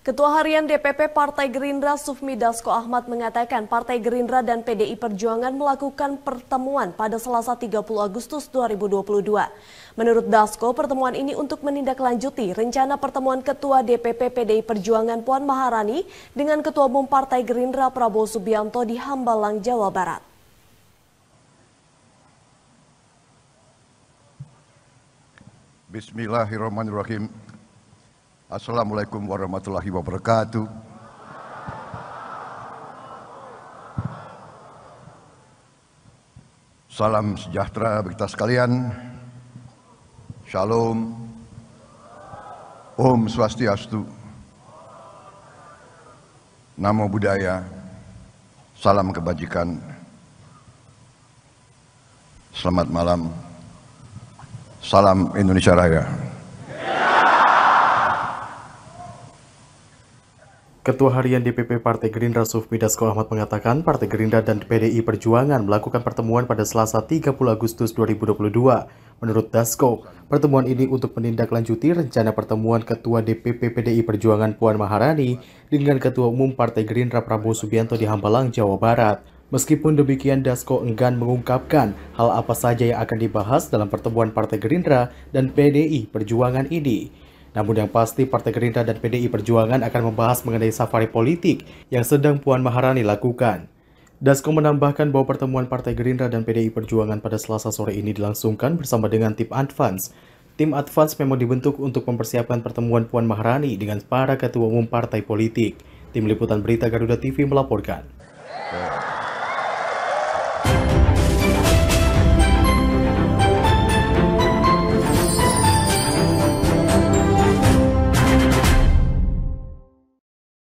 Ketua Harian DPP Partai Gerindra Sufmi Dasko Ahmad mengatakan Partai Gerindra dan PDI Perjuangan melakukan pertemuan pada Selasa 30 Agustus 2022. Menurut Dasko, pertemuan ini untuk menindaklanjuti rencana pertemuan Ketua DPP PDI Perjuangan Puan Maharani dengan Ketua Umum Partai Gerindra Prabowo Subianto di Hambalang, Jawa Barat. Bismillahirrahmanirrahim. Assalamualaikum warahmatullahi wabarakatuh. Salam sejahtera bagi kita sekalian. Shalom. Om Swastiastu. Namo Buddhaya. Salam kebajikan. Selamat malam. Salam Indonesia Raya. Ketua Harian DPP Partai Gerindra Sufmi Dasko Ahmad mengatakan Partai Gerindra dan PDI Perjuangan melakukan pertemuan pada Selasa 30 Agustus 2022. Menurut Dasko, pertemuan ini untuk menindaklanjuti rencana pertemuan Ketua DPP PDI Perjuangan Puan Maharani dengan Ketua Umum Partai Gerindra Prabowo Subianto di Hambalang, Jawa Barat. Meskipun demikian, Dasko enggan mengungkapkan hal apa saja yang akan dibahas dalam pertemuan Partai Gerindra dan PDI Perjuangan ini. Namun yang pasti Partai Gerindra dan PDI Perjuangan akan membahas mengenai safari politik yang sedang Puan Maharani lakukan. Dasko menambahkan bahwa pertemuan Partai Gerindra dan PDI Perjuangan pada selasa sore ini dilangsungkan bersama dengan tim Advance. Tim Advance memang dibentuk untuk mempersiapkan pertemuan Puan Maharani dengan para ketua umum partai politik. Tim Liputan Berita Garuda TV melaporkan.